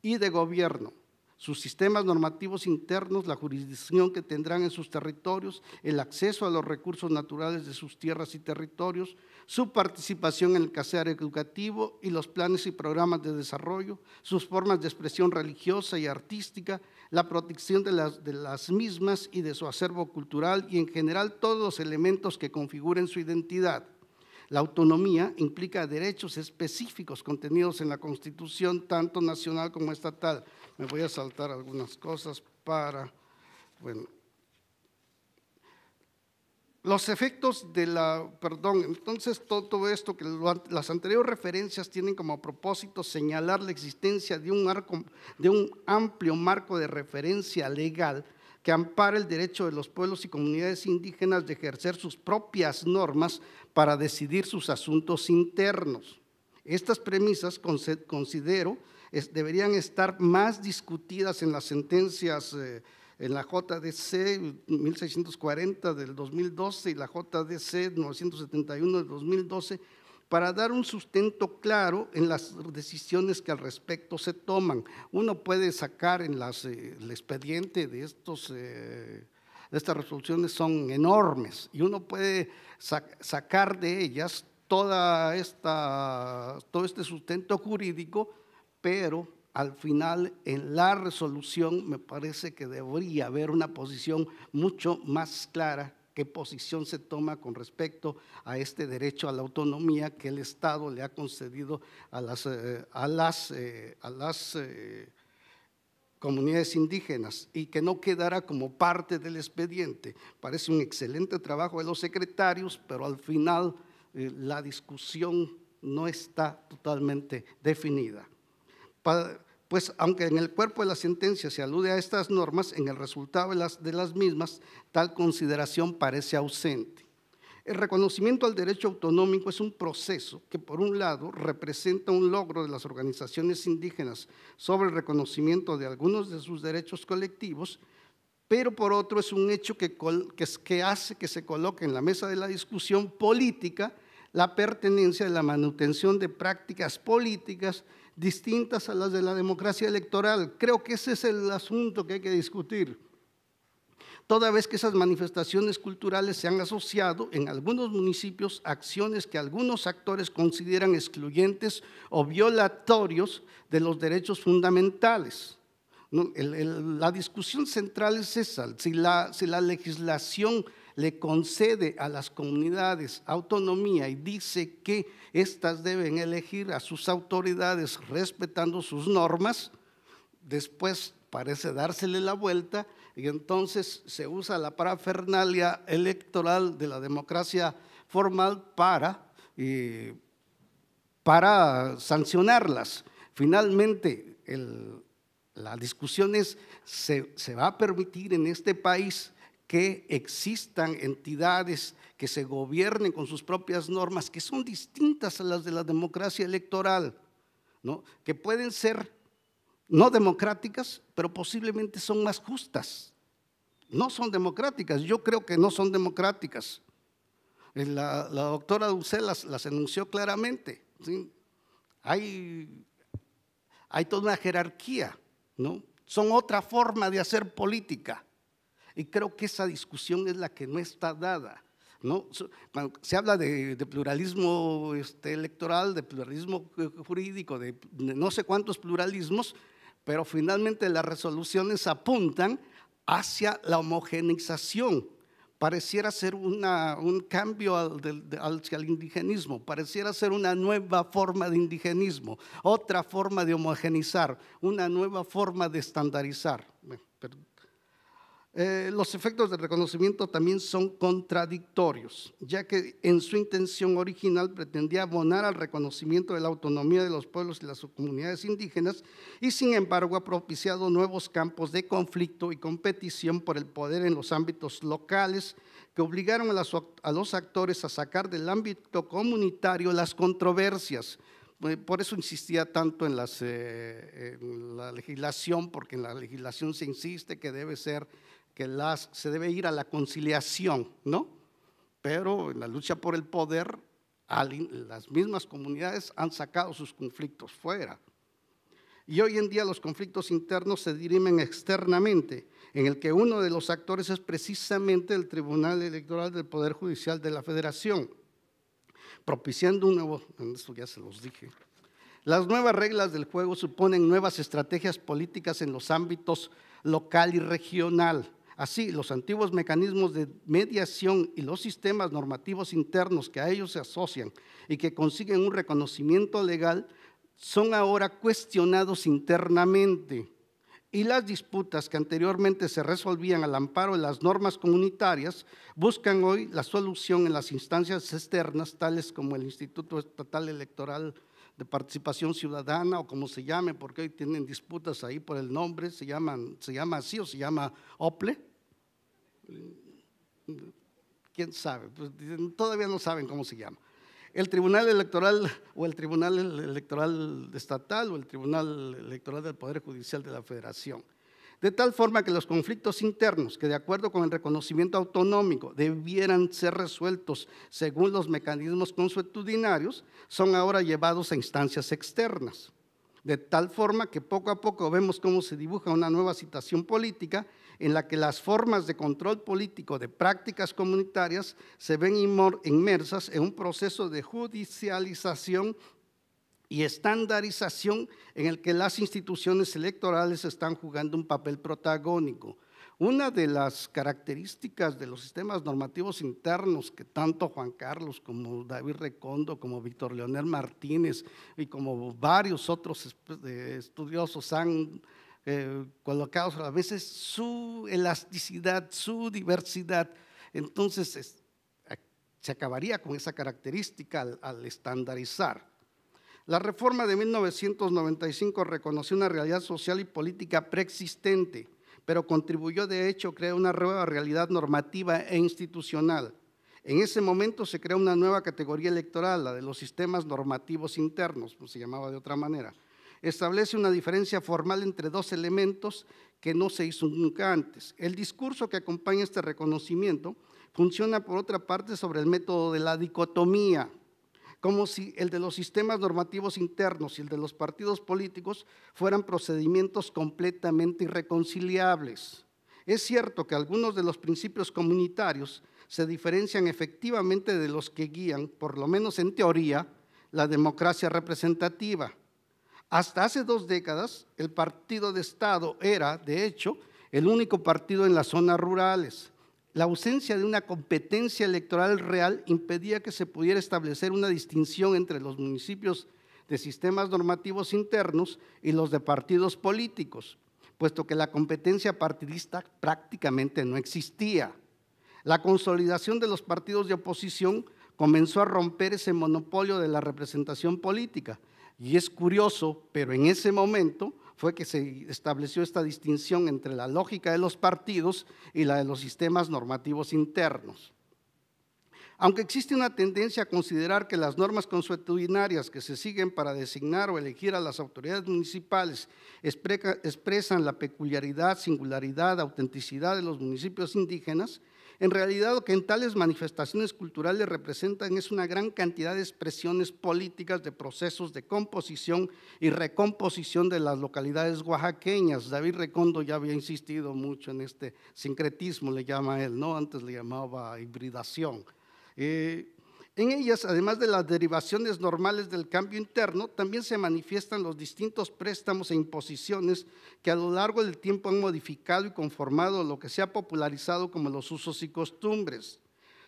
y de gobierno, sus sistemas normativos internos, la jurisdicción que tendrán en sus territorios, el acceso a los recursos naturales de sus tierras y territorios, su participación en el casero educativo y los planes y programas de desarrollo, sus formas de expresión religiosa y artística, la protección de las, de las mismas y de su acervo cultural y en general todos los elementos que configuren su identidad. La autonomía implica derechos específicos contenidos en la Constitución, tanto nacional como estatal. Me voy a saltar algunas cosas para, bueno, los efectos de la, perdón, entonces todo esto que las anteriores referencias tienen como propósito señalar la existencia de un, arco, de un amplio marco de referencia legal que ampara el derecho de los pueblos y comunidades indígenas de ejercer sus propias normas para decidir sus asuntos internos. Estas premisas considero deberían estar más discutidas en las sentencias. Eh, en la JDC 1640 del 2012 y la JDC 971 del 2012 para dar un sustento claro en las decisiones que al respecto se toman. Uno puede sacar en eh, el expediente de estos... Eh, estas resoluciones son enormes y uno puede sacar de ellas toda esta, todo este sustento jurídico, pero al final en la resolución me parece que debería haber una posición mucho más clara qué posición se toma con respecto a este derecho a la autonomía que el Estado le ha concedido a las, eh, a las, eh, eh, comunidades indígenas y que no quedará como parte del expediente. Parece un excelente trabajo de los secretarios, pero al final la discusión no está totalmente definida pues aunque en el cuerpo de la sentencia se alude a estas normas, en el resultado de las, mismas tal consideración parece ausente. El reconocimiento al derecho autonómico es un proceso que, por un lado, representa un logro de las organizaciones indígenas sobre el reconocimiento de algunos de sus derechos colectivos, pero por otro es un hecho que hace que se coloque en la mesa de la discusión política la pertenencia de la manutención de prácticas políticas distintas a las de la democracia electoral. Creo que ese es el asunto que hay que discutir. Toda vez que esas manifestaciones culturales se han asociado en algunos municipios a acciones que algunos actores consideran excluyentes o violatorios de los derechos fundamentales. la discusión central es esa, si la, si la legislación le concede a las comunidades autonomía y dice que éstas deben elegir a sus autoridades respetando sus normas, después parece dársele la vuelta y entonces se usa la parafernalia electoral de la democracia formal para, eh, para sancionarlas. Finalmente, la discusión es, ¿se va a permitir en este país que existan entidades que se gobiernen con sus propias normas, que son distintas a las de la democracia electoral, ¿no? que pueden ser no democráticas, pero posiblemente son más justas. No son democráticas, yo creo que no son democráticas. Eh, la, la doctora Dussel las, enunció claramente. Hay, hay toda una jerarquía, ¿no? Son otra forma de hacer política. Y creo que esa discusión es la que no está dada. ¿no? se habla de, pluralismo este, electoral, de pluralismo eh, jurídico, de, no sé cuántos pluralismos, pero finalmente las resoluciones apuntan hacia la homogenización, Pareciera ser una, un cambio al, indigenismo, pareciera ser una nueva forma de indigenismo, otra forma de homogenizar, una nueva forma de estandarizar. Eh, los efectos del reconocimiento también son contradictorios, ya que en su intención original pretendía abonar al reconocimiento de la autonomía de los pueblos y las comunidades indígenas y sin embargo ha propiciado nuevos campos de conflicto y competición por el poder en los ámbitos locales que obligaron a, los actores a sacar del ámbito comunitario las controversias. Eh, por eso insistía tanto en, las, eh, en la legislación, porque en la legislación se insiste que debe ser que las, se debe ir a la conciliación, ¿no? Pero en la lucha por el poder, las mismas comunidades han sacado sus conflictos fuera. Y hoy en día los conflictos internos se dirimen externamente, en el que uno de los actores es precisamente el Tribunal Electoral del Poder Judicial de la Federación, propiciando un nuevo, esto ya se los dije, las nuevas reglas del juego suponen nuevas estrategias políticas en los ámbitos local y regional, Así, los antiguos mecanismos de mediación y los sistemas normativos internos que a ellos se asocian y que consiguen un reconocimiento legal son ahora cuestionados internamente y las disputas que anteriormente se resolvían al amparo de las normas comunitarias buscan hoy la solución en las instancias externas, tales como el Instituto Estatal Electoral de participación ciudadana o como se llame, porque hoy tienen disputas ahí por el nombre, se, llaman, se llama así o se llama OPLE. ¿Quién sabe? Pues, todavía no saben cómo se llama. El Tribunal Electoral o el Tribunal Electoral Estatal o el Tribunal Electoral del Poder Judicial de la Federación de tal forma que los conflictos internos, que de acuerdo con el reconocimiento autonómico debieran ser resueltos según los mecanismos consuetudinarios, son ahora llevados a instancias externas. De tal forma que poco a poco vemos cómo se dibuja una nueva situación política en la que las formas de control político de prácticas comunitarias se ven inmersas en un proceso de judicialización y estandarización en el que las instituciones electorales están jugando un papel protagónico. Una de las características de los sistemas normativos internos que tanto Juan Carlos como David Recondo, como Víctor Leonel Martínez y como varios otros pues, estudiosos han eh, a veces, su elasticidad, su diversidad. Entonces, eh, se acabaría con esa característica al estandarizar. La reforma de 1995 reconoció una realidad social y política preexistente, pero contribuyó de hecho a crear una nueva realidad normativa e institucional. En ese momento se crea una nueva categoría electoral, la de los sistemas normativos internos, pues, se llamaba de otra manera. Establece una diferencia formal entre dos elementos que no se hizo nunca antes. El discurso que acompaña este reconocimiento funciona por otra parte sobre el método de la dicotomía, como si el de los sistemas normativos internos y el de los partidos políticos fueran procedimientos completamente irreconciliables. Es cierto que algunos de los principios comunitarios se diferencian efectivamente de los que guían, por lo menos en teoría, la democracia representativa. Hasta hace dos décadas, el Partido de Estado era, de hecho, el único partido en las zonas rurales la ausencia de una competencia electoral real impedía que se pudiera establecer una distinción entre los municipios de sistemas normativos internos y los de partidos políticos, puesto que la competencia partidista prácticamente no existía. La consolidación de los partidos de oposición comenzó a romper ese monopolio de la representación política. Y es curioso, pero en ese momento fue que se estableció esta distinción entre la lógica de los partidos y la de los sistemas normativos internos. Aunque existe una tendencia a considerar que las normas consuetudinarias que se siguen para designar o elegir a las autoridades municipales expresan la peculiaridad, singularidad, autenticidad de los municipios indígenas, en realidad lo que en tales manifestaciones culturales representan es una gran cantidad de expresiones políticas de procesos de composición y recomposición de las localidades oaxaqueñas. David Recondo ya había insistido mucho en este sincretismo, le llama él, ¿no? Antes le llamaba hibridación. Eh, en ellas, además de las derivaciones normales del cambio interno, también se manifiestan los distintos préstamos e imposiciones que a lo largo del tiempo han modificado y conformado lo que se ha popularizado como los usos y costumbres.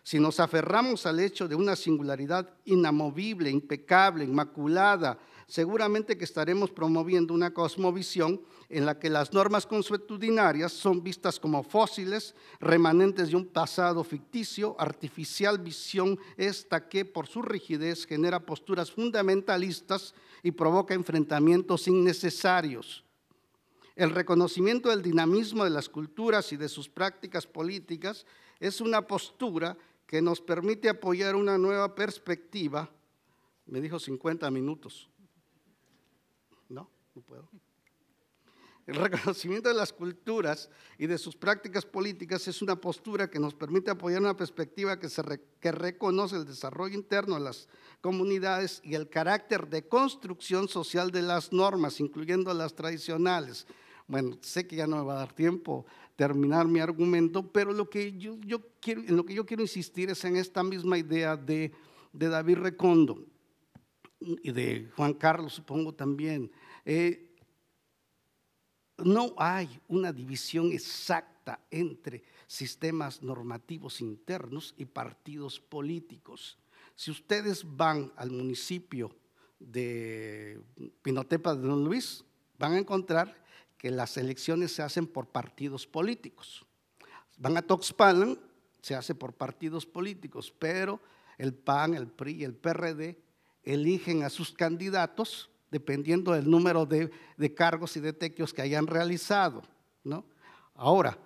Si nos aferramos al hecho de una singularidad inamovible, impecable, inmaculada, seguramente que estaremos promoviendo una cosmovisión en la que las normas consuetudinarias son vistas como fósiles, remanentes de un pasado ficticio, artificial visión esta que por su rigidez genera posturas fundamentalistas y provoca enfrentamientos innecesarios. El reconocimiento del dinamismo de las culturas y de sus prácticas políticas es una postura que nos permite apoyar una nueva perspectiva. Me dijo 50 minutos puedo. El reconocimiento de las culturas y de sus prácticas políticas es una postura que nos permite apoyar una perspectiva que, se reconoce el desarrollo interno de las comunidades y el carácter de construcción social de las normas, incluyendo las tradicionales. Bueno, sé que ya no me va a dar tiempo terminar mi argumento, pero lo que yo, yo quiero, en lo que yo quiero insistir es en esta misma idea de, de David Recondo y de Juan Carlos, supongo también eh, no hay una división exacta entre sistemas normativos internos y partidos políticos. Si ustedes van al municipio de Pinotepa de Don Luis, van a encontrar que las elecciones se hacen por partidos políticos. Van a Toxpalan, se hace por partidos políticos, pero el PAN, el PRI y el PRD eligen a sus candidatos dependiendo del número de, cargos y de tequios que hayan realizado. ¿no? Ahora,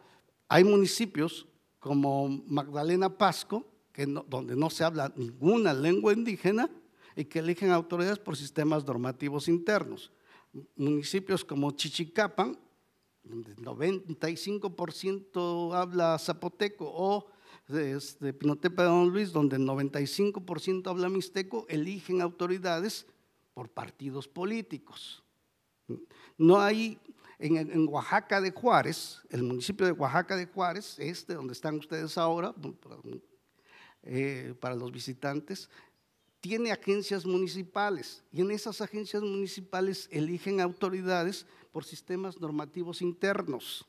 hay municipios como Magdalena Pasco, que no, donde no se habla ninguna lengua indígena y que eligen autoridades por sistemas normativos internos. Municipios como Chichicapan, donde el 95% habla zapoteco, o este, Pinotepa de Don Luis, donde el 95% habla mixteco, eligen autoridades por partidos políticos. No hay, en, Oaxaca de Juárez, el municipio de Oaxaca de Juárez, este donde están ustedes ahora, eh, para los visitantes, tiene agencias municipales y en esas agencias municipales eligen autoridades por sistemas normativos internos.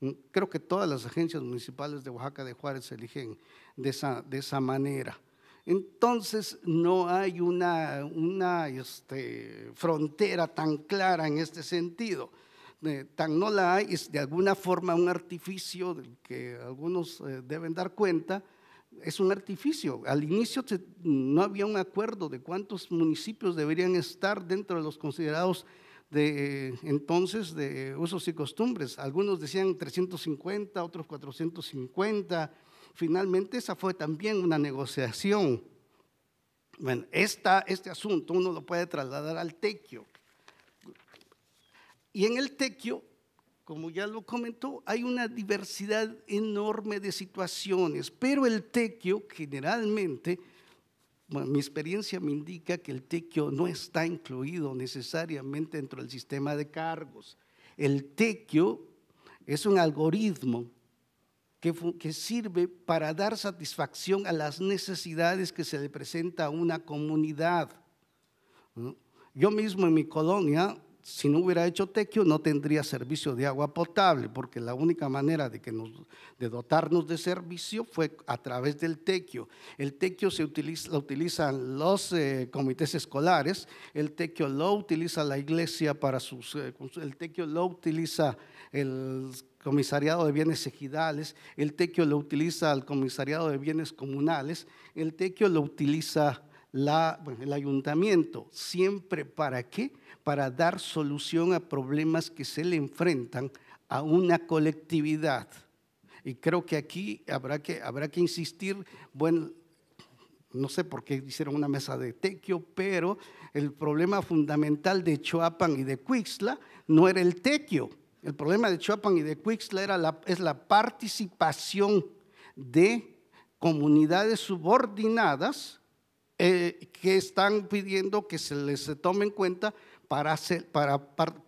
Mm, creo que todas las agencias municipales de Oaxaca de Juárez eligen de esa, de esa manera. Entonces no hay una, este, frontera tan clara en este sentido. Eh, tan no la hay, es de alguna forma un artificio del que algunos eh, deben dar cuenta, es un artificio. Al inicio no había un acuerdo de cuántos municipios deberían estar dentro de los considerados de eh, entonces de usos y costumbres. Algunos decían 350, otros 450 finalmente esa fue también una negociación. Bueno, este asunto uno lo puede trasladar al tequio. Y en el tequio, como ya lo comentó, hay una diversidad enorme de situaciones, pero el tequio generalmente, bueno, mi experiencia me indica que el tequio no está incluido necesariamente dentro del sistema de cargos. El tequio es un algoritmo que, sirve para dar satisfacción a las necesidades que se le presenta a una comunidad. Yo mismo en mi colonia, si no hubiera hecho tequio, no tendría servicio de agua potable, porque la única manera de, que nos, de dotarnos de servicio fue a través del tequio. El tequio se utiliza, lo utilizan los eh, comités escolares, el tequio lo utiliza la iglesia para sus... Eh, el tequio lo utiliza el comisariado de bienes ejidales, el tequio lo utiliza el comisariado de bienes comunales, el tequio lo utiliza el ayuntamiento, siempre para qué? Para dar solución a problemas que se le enfrentan a una colectividad. Y creo que aquí habrá que, habrá que insistir, bueno, no sé por qué hicieron una mesa de tequio, pero el problema fundamental de Choapan y de Cuixla no era el tequio, el problema de Chuapan y de Cuixla era es la participación de comunidades subordinadas eh, que están pidiendo que se les tome en cuenta para,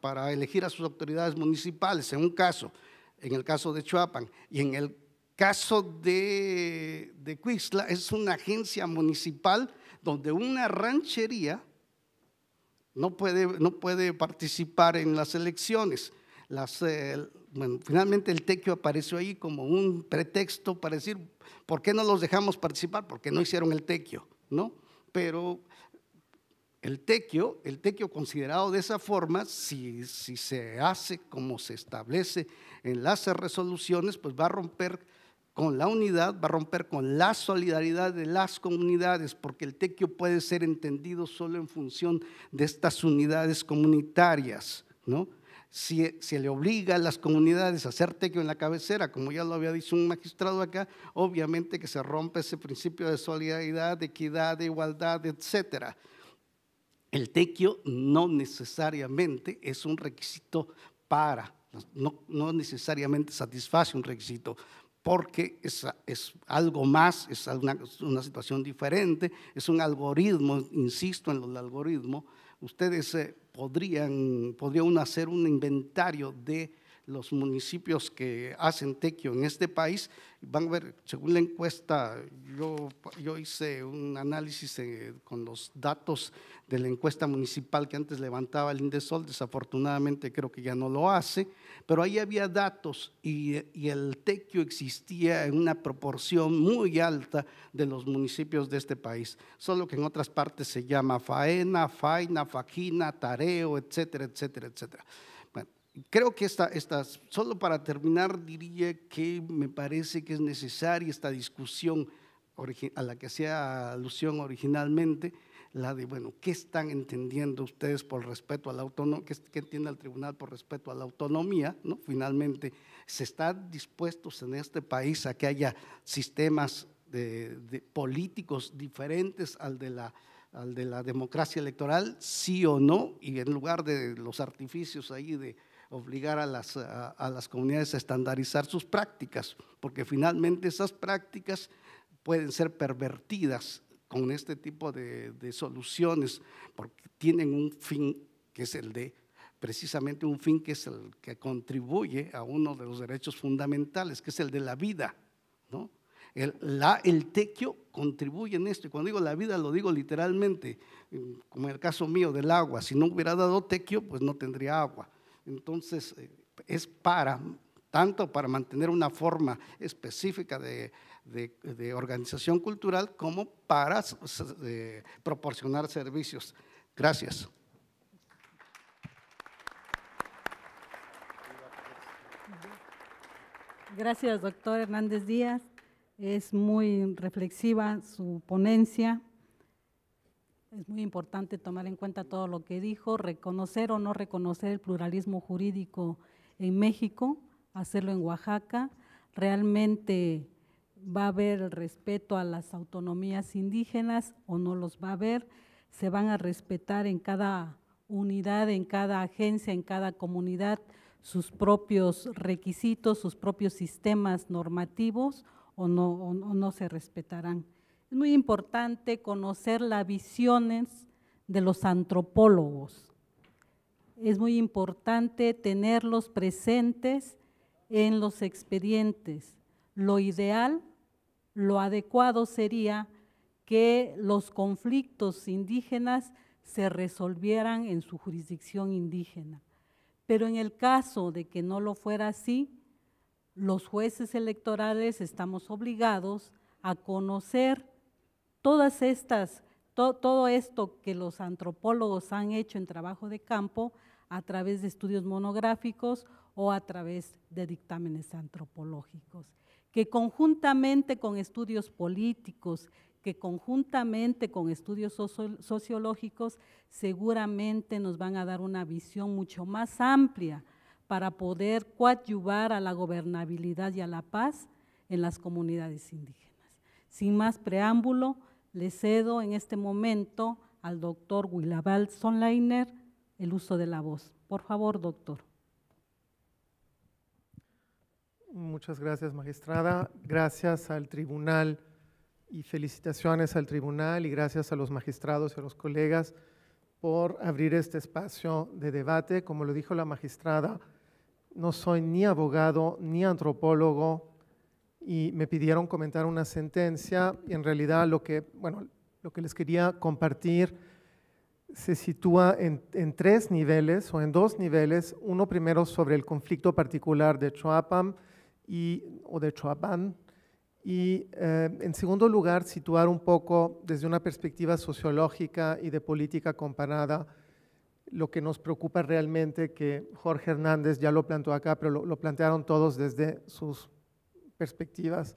para, elegir a sus autoridades municipales, en un caso, en el caso de Chuapan, y en el caso de, de es una agencia municipal donde una ranchería no puede, no puede participar en las elecciones eh, bueno, finalmente el tequio apareció ahí como un pretexto para decir, ¿por qué no los dejamos participar? Porque no hicieron el tequio, ¿no? Pero el tequio, el tequio considerado de esa forma, si, si se hace como se establece en las resoluciones, pues va a romper con la unidad, va a romper con la solidaridad de las comunidades, porque el tequio puede ser entendido solo en función de estas unidades comunitarias, ¿no? si se le obliga a las comunidades a hacer tequio en la cabecera, como ya lo había dicho un magistrado acá, obviamente que se rompe ese principio de solidaridad, de equidad, de igualdad, etcétera. El tequio no necesariamente es un requisito para, no, necesariamente satisface un requisito porque es, algo más, es una, situación diferente, es un algoritmo, insisto en el algoritmo. Ustedes eh, podrían, podría uno hacer un inventario de los municipios que hacen tequio en este país, van a ver, según la encuesta, yo, yo hice un análisis eh, con los datos de la encuesta municipal que antes levantaba el Indesol, desafortunadamente creo que ya no lo hace, pero ahí había datos y, y el tequio existía en una proporción muy alta de los municipios de este país, solo que en otras partes se llama faena, faina, faquina, tareo, etcétera, etcétera, etcétera creo que esta, solo para terminar, diría que me parece que es necesaria esta discusión a la que hacía alusión originalmente, la de, bueno, ¿qué están entendiendo ustedes por respeto a la autonomía? ¿Qué, entiende el tribunal por respeto a la autonomía? ¿no? Finalmente, ¿se están dispuestos en este país a que haya sistemas de, políticos diferentes al de la al de la democracia electoral, sí o no, y en lugar de los artificios ahí de, obligar a las, las comunidades a estandarizar sus prácticas, porque finalmente esas prácticas pueden ser pervertidas con este tipo de, soluciones, porque tienen un fin que es el de, precisamente un fin que es el que contribuye a uno de los derechos fundamentales, que es el de la vida, ¿no? El, la, el tequio contribuye en esto, y cuando digo la vida lo digo literalmente, mm, como en el caso mío del agua, si no hubiera dado tequio, pues no tendría agua. Entonces, eh, es para, tanto para mantener una forma específica de, organización cultural como para proporcionar servicios. Gracias. Gracias, doctor Hernández Díaz. Es muy reflexiva su ponencia. Es muy importante tomar en cuenta todo lo que dijo, reconocer o no reconocer el pluralismo jurídico en México, hacerlo en Oaxaca. Realmente va a haber el respeto a las autonomías indígenas o no los va a haber. Se van a respetar en cada unidad, en cada agencia, en cada comunidad sus propios requisitos, sus propios sistemas normativos o no, o no se respetarán. Es muy importante conocer las visiones de los antropólogos. Es muy importante tenerlos presentes en los expedientes. Lo ideal, lo adecuado sería que los conflictos indígenas se resolvieran en su jurisdicción indígena. Pero en el caso de que no lo fuera así, los jueces electorales estamos obligados a conocer todas estas, todo esto que los antropólogos han hecho en trabajo de campo a través de estudios monográficos o a través de dictámenes antropológicos, que conjuntamente con estudios políticos, que conjuntamente con estudios sociológicos seguramente nos van a dar una visión mucho más amplia para poder coadyuvar a la gobernabilidad y a la paz en las comunidades indígenas. Sin más preámbulo, le cedo en este momento al doctor Willabal Sonleiner el uso de la voz. Por favor, doctor. Muchas gracias, magistrada. Gracias al tribunal y felicitaciones al tribunal y gracias a los magistrados y a los colegas por abrir este espacio de debate. Como lo dijo la magistrada, no soy ni abogado ni antropólogo y me pidieron comentar una sentencia. Y en realidad lo que, bueno, lo que les quería compartir se sitúa en, tres niveles o en dos niveles. Uno primero sobre el conflicto particular de Choapam y, o de Choapán. Y eh, en segundo lugar, situar un poco desde una perspectiva sociológica y de política comparada lo que nos preocupa realmente, que Jorge Hernández ya lo planteó acá, pero lo, lo plantearon todos desde sus perspectivas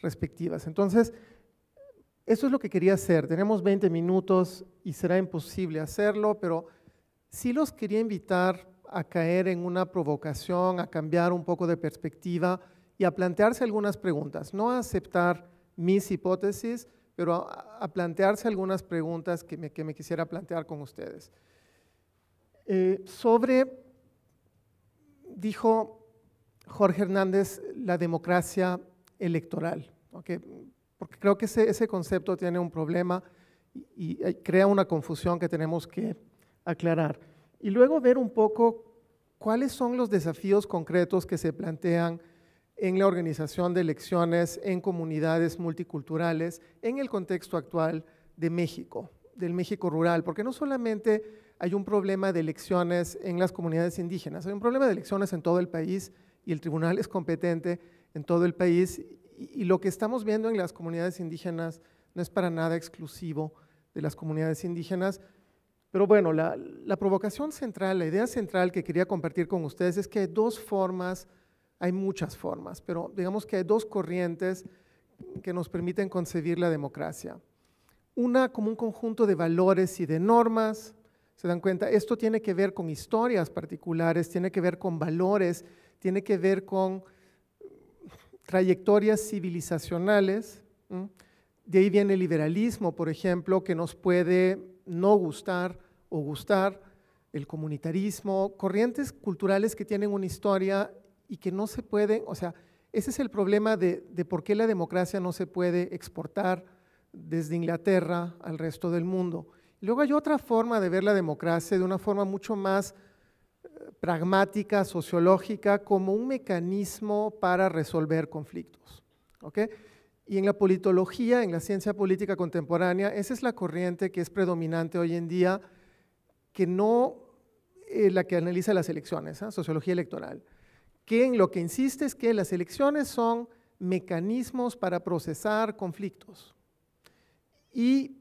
respectivas. Entonces, eso es lo que quería hacer. Tenemos 20 minutos y será imposible hacerlo, pero sí los quería invitar a caer en una provocación, a cambiar un poco de perspectiva y a plantearse algunas preguntas. No a aceptar mis hipótesis, pero a, plantearse algunas preguntas que me, quisiera plantear con ustedes. Eh, sobre, dijo Jorge Hernández, la democracia electoral, porque creo que ese, concepto tiene un problema y eh, crea una confusión que tenemos que aclarar. Y luego ver un poco cuáles son los desafíos concretos que se plantean en la organización de elecciones en comunidades multiculturales en el contexto actual de México, del México rural, porque no solamente hay un problema de elecciones en las comunidades indígenas, hay un problema de elecciones en todo el país y el tribunal es competente en todo el país. Y, lo que estamos viendo en las comunidades indígenas no es para nada exclusivo de las comunidades indígenas. Pero bueno, la, la provocación central, la idea central que quería compartir con ustedes es que hay dos formas, hay muchas formas, pero digamos que hay dos corrientes que nos permiten concebir la democracia. Una como un conjunto de valores y de normas, se dan cuenta, esto tiene que ver con historias particulares, tiene que ver con valores tiene que ver con trayectorias civilizacionales. De ahí viene el liberalismo, por ejemplo, que nos puede no gustar o gustar, el comunitarismo, corrientes culturales que tienen una historia y que no se pueden, o sea, ese es el problema de, por qué la democracia no se puede exportar desde Inglaterra al resto del mundo. Luego hay otra forma de ver la democracia de una forma mucho más pragmática, sociológica, como un mecanismo para resolver conflictos. ¿okay? Y en la politología, en la ciencia política contemporánea, esa es la corriente que es predominante hoy en día, que no eh, la que analiza las elecciones, ¿ah? sociología electoral, que en lo que insiste es que las elecciones son mecanismos para procesar conflictos. Y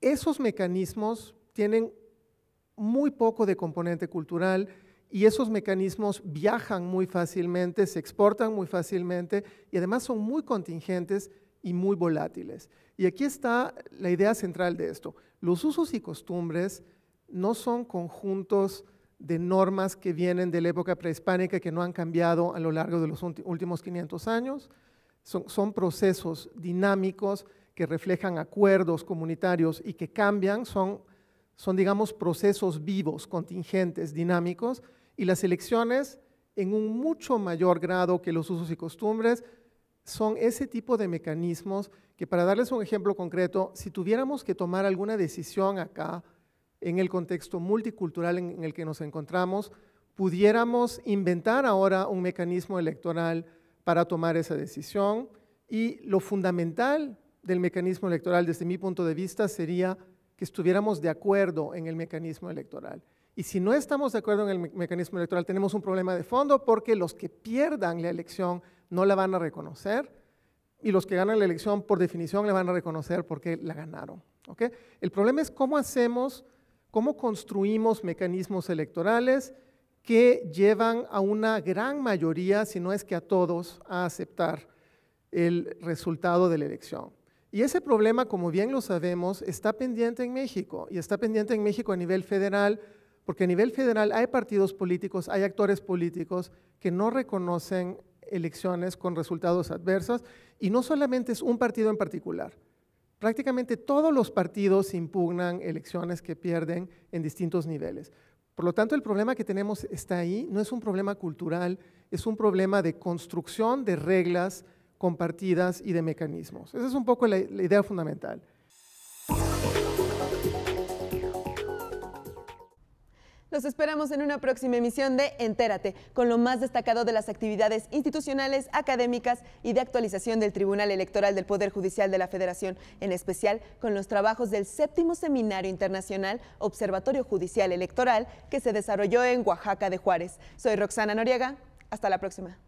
esos mecanismos tienen muy poco de componente cultural y esos mecanismos viajan muy fácilmente, se exportan muy fácilmente y además son muy contingentes y muy volátiles. Y aquí está la idea central de esto. Los usos y costumbres no son conjuntos de normas que vienen de la época prehispánica que no han cambiado a lo largo de los últimos 500 años. Son, procesos dinámicos que reflejan acuerdos comunitarios y que cambian, son digamos procesos vivos, contingentes, dinámicos, y las elecciones, en un mucho mayor grado que los usos y costumbres, son ese tipo de mecanismos que, para darles un ejemplo concreto, si tuviéramos que tomar alguna decisión acá, en el contexto multicultural en el que nos encontramos, pudiéramos inventar ahora un mecanismo electoral para tomar esa decisión. Y lo fundamental del mecanismo electoral, desde mi punto de vista, sería que estuviéramos de acuerdo en el mecanismo electoral. Y si no estamos de acuerdo en el mecanismo electoral, tenemos un problema de fondo porque los que pierdan la elección no la van a reconocer y los que ganan la elección, por definición, la van a reconocer porque la ganaron. El problema es cómo hacemos, cómo construimos mecanismos electorales que llevan a una gran mayoría, si no es que a todos, a aceptar el resultado de la elección. Y ese problema, como bien lo sabemos, está pendiente en México y está pendiente en México a nivel federal porque a nivel federal hay partidos políticos, hay actores políticos que no reconocen elecciones con resultados adversos y no solamente es un partido en particular. Prácticamente todos los partidos impugnan elecciones que pierden en distintos niveles. Por lo tanto, el problema que tenemos está ahí, no es un problema cultural, es un problema de construcción de reglas compartidas y de mecanismos. Esa es un poco la, idea fundamental. Los esperamos en una próxima emisión de Entérate, con lo más destacado de las actividades institucionales, académicas y de actualización del Tribunal Electoral del Poder Judicial de la Federación, en especial con los trabajos del séptimo Seminario Internacional Observatorio Judicial Electoral que se desarrolló en Oaxaca de Juárez. Soy Roxana Noriega. Hasta la próxima.